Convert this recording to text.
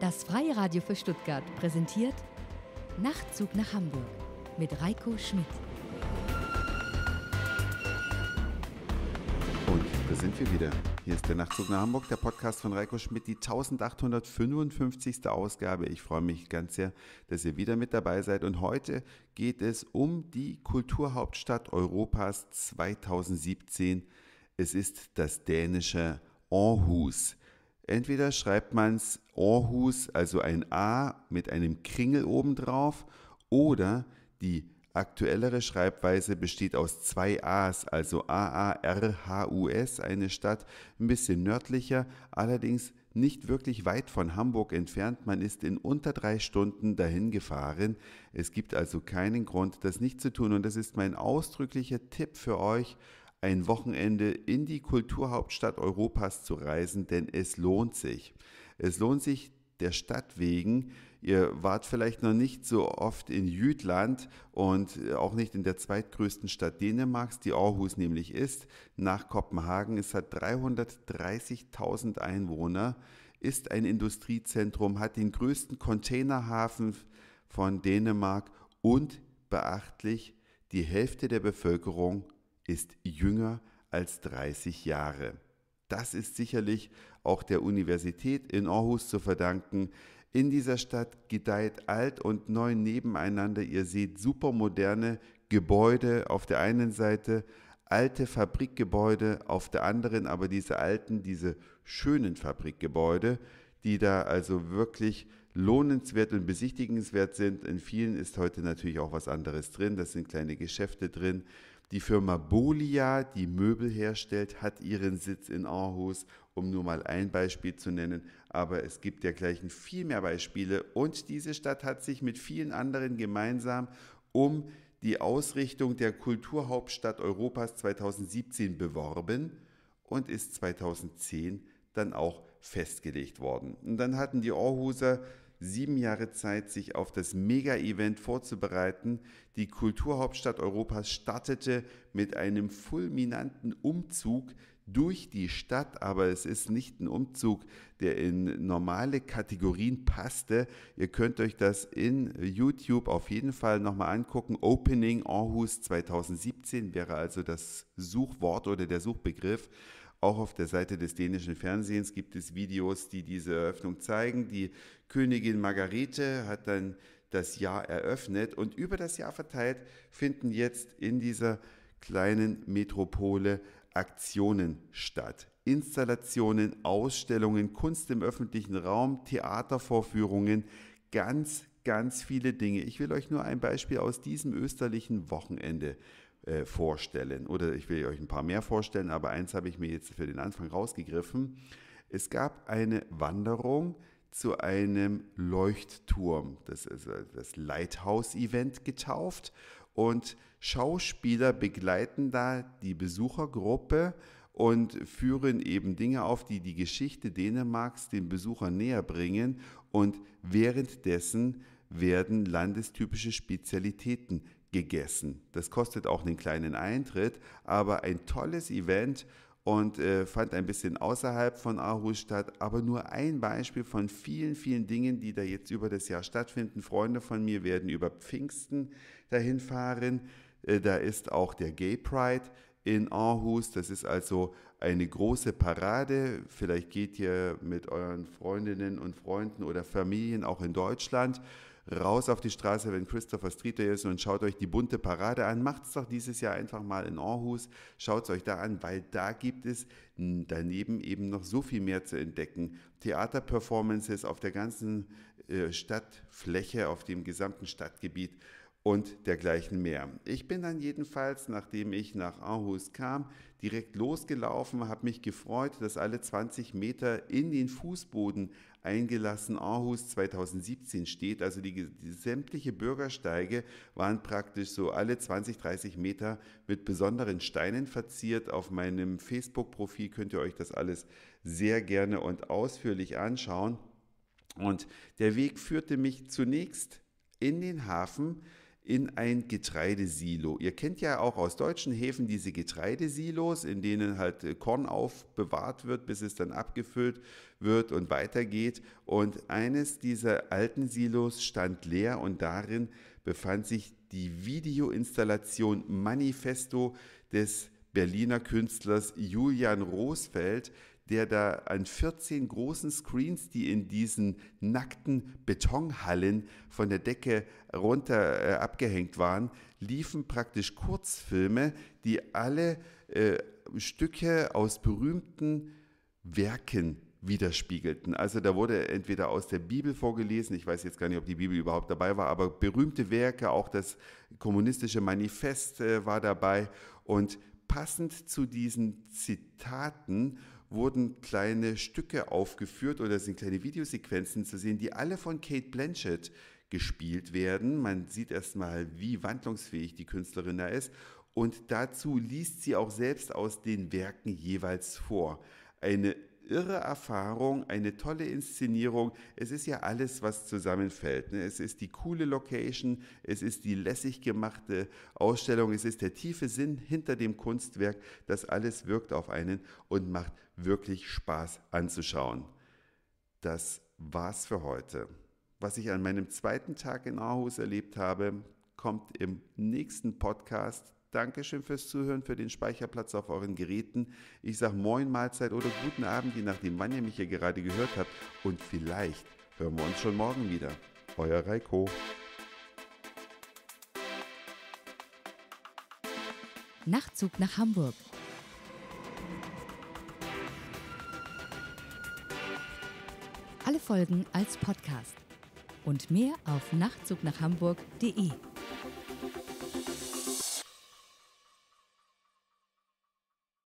Das Freie Radio für Stuttgart präsentiert Nachtzug nach Hamburg mit Reiko Schmidt. Und da sind wir wieder. Hier ist der Nachtzug nach Hamburg, der Podcast von Reiko Schmidt, die 1855. Ausgabe. Ich freue mich ganz sehr, dass ihr wieder mit dabei seid. Und heute geht es um die Kulturhauptstadt Europas 2017. Es ist das dänische Aarhus. Entweder schreibt man es Aarhus, also ein A mit einem Kringel obendrauf, oder die aktuellere Schreibweise besteht aus zwei A's, also A-A-R-H-U-S, eine Stadt ein bisschen nördlicher, allerdings nicht wirklich weit von Hamburg entfernt. Man ist in unter drei Stunden dahin gefahren. Es gibt also keinen Grund, das nicht zu tun. Und das ist mein ausdrücklicher Tipp für euch ein Wochenende in die Kulturhauptstadt Europas zu reisen, denn es lohnt sich. Es lohnt sich der Stadt wegen. Ihr wart vielleicht noch nicht so oft in Jütland und auch nicht in der zweitgrößten Stadt Dänemarks, die Aarhus nämlich ist, nach Kopenhagen. Es hat 330.000 Einwohner, ist ein Industriezentrum, hat den größten Containerhafen von Dänemark und beachtlich, die Hälfte der Bevölkerung ist jünger als 30 Jahre. Das ist sicherlich auch der Universität in Aarhus zu verdanken. In dieser Stadt gedeiht alt und neu nebeneinander. Ihr seht supermoderne Gebäude auf der einen Seite, alte Fabrikgebäude auf der anderen, aber diese alten, diese schönen Fabrikgebäude, die da also wirklich lohnenswert und besichtigenswert sind. In vielen ist heute natürlich auch was anderes drin. Das sind kleine Geschäfte drin. Die Firma Bolia, die Möbel herstellt, hat ihren Sitz in Aarhus, um nur mal ein Beispiel zu nennen. Aber es gibt dergleichen viel mehr Beispiele. Und diese Stadt hat sich mit vielen anderen gemeinsam um die Ausrichtung der Kulturhauptstadt Europas 2017 beworben und ist 2010 dann auch festgelegt worden. Und dann hatten die Aarhuser sieben Jahre Zeit, sich auf das Mega-Event vorzubereiten. Die Kulturhauptstadt Europas startete mit einem fulminanten Umzug durch die Stadt, aber es ist nicht ein Umzug, der in normale Kategorien passte. Ihr könnt euch das in YouTube auf jeden Fall nochmal angucken. Opening Aarhus 2017 wäre also das Suchwort oder der Suchbegriff. Auch auf der Seite des dänischen Fernsehens gibt es Videos, die diese Eröffnung zeigen. Die Königin Margarete hat dann das Jahr eröffnet und über das Jahr verteilt finden jetzt in dieser kleinen Metropole Aktionen statt. Installationen, Ausstellungen, Kunst im öffentlichen Raum, Theatervorführungen, ganz, ganz viele Dinge. Ich will euch nur ein Beispiel aus diesem österlichen Wochenende äh, vorstellen. Oder ich will euch ein paar mehr vorstellen, aber eins habe ich mir jetzt für den Anfang rausgegriffen. Es gab eine Wanderung zu einem Leuchtturm, das ist äh, das Lighthouse-Event getauft. Und Schauspieler begleiten da die Besuchergruppe und führen eben Dinge auf, die die Geschichte Dänemarks den Besuchern näher bringen. Und währenddessen werden landestypische Spezialitäten gegessen. Das kostet auch einen kleinen Eintritt, aber ein tolles Event und äh, fand ein bisschen außerhalb von Aarhus statt. Aber nur ein Beispiel von vielen, vielen Dingen, die da jetzt über das Jahr stattfinden. Freunde von mir werden über Pfingsten dahin fahren. Äh, da ist auch der Gay Pride in Aarhus. Das ist also eine große Parade. Vielleicht geht ihr mit euren Freundinnen und Freunden oder Familien auch in Deutschland raus auf die Straße, wenn Christopher Street Day ist und schaut euch die bunte Parade an. Macht es doch dieses Jahr einfach mal in Aarhus, Schaut es euch da an, weil da gibt es daneben eben noch so viel mehr zu entdecken. Theaterperformances auf der ganzen äh, Stadtfläche, auf dem gesamten Stadtgebiet und dergleichen mehr. Ich bin dann jedenfalls, nachdem ich nach Aarhus kam, direkt losgelaufen, habe mich gefreut, dass alle 20 Meter in den Fußboden eingelassen Aarhus 2017 steht. Also die, die sämtliche Bürgersteige waren praktisch so alle 20, 30 Meter mit besonderen Steinen verziert. Auf meinem Facebook-Profil könnt ihr euch das alles sehr gerne und ausführlich anschauen. Und der Weg führte mich zunächst in den Hafen, in ein Getreidesilo. Ihr kennt ja auch aus deutschen Häfen diese Getreidesilos, in denen halt äh, Korn aufbewahrt wird, bis es dann abgefüllt wird und weitergeht. Und eines dieser alten Silos stand leer und darin befand sich die Videoinstallation Manifesto des Berliner Künstlers Julian Roosfeld, der da an 14 großen Screens, die in diesen nackten Betonhallen von der Decke runter äh, abgehängt waren, liefen praktisch Kurzfilme, die alle äh, Stücke aus berühmten Werken widerspiegelten. Also da wurde entweder aus der Bibel vorgelesen, ich weiß jetzt gar nicht, ob die Bibel überhaupt dabei war, aber berühmte Werke, auch das kommunistische Manifest äh, war dabei und passend zu diesen Zitaten wurden kleine Stücke aufgeführt oder sind kleine Videosequenzen zu sehen, die alle von Kate Blanchett gespielt werden. Man sieht erstmal, wie wandlungsfähig die Künstlerin da ist. Und dazu liest sie auch selbst aus den Werken jeweils vor. Eine irre Erfahrung, eine tolle Inszenierung. Es ist ja alles, was zusammenfällt. Ne? Es ist die coole Location, es ist die lässig gemachte Ausstellung, es ist der tiefe Sinn hinter dem Kunstwerk. Das alles wirkt auf einen und macht wirklich Spaß anzuschauen. Das war's für heute. Was ich an meinem zweiten Tag in Aarhus erlebt habe, kommt im nächsten Podcast Dankeschön fürs Zuhören, für den Speicherplatz auf euren Geräten. Ich sage Moin, Mahlzeit oder guten Abend, je nachdem, wann ihr mich hier gerade gehört habt. Und vielleicht hören wir uns schon morgen wieder. Euer Reiko. Nachtzug nach Hamburg. Alle Folgen als Podcast und mehr auf nachtzugnachhamburg.de.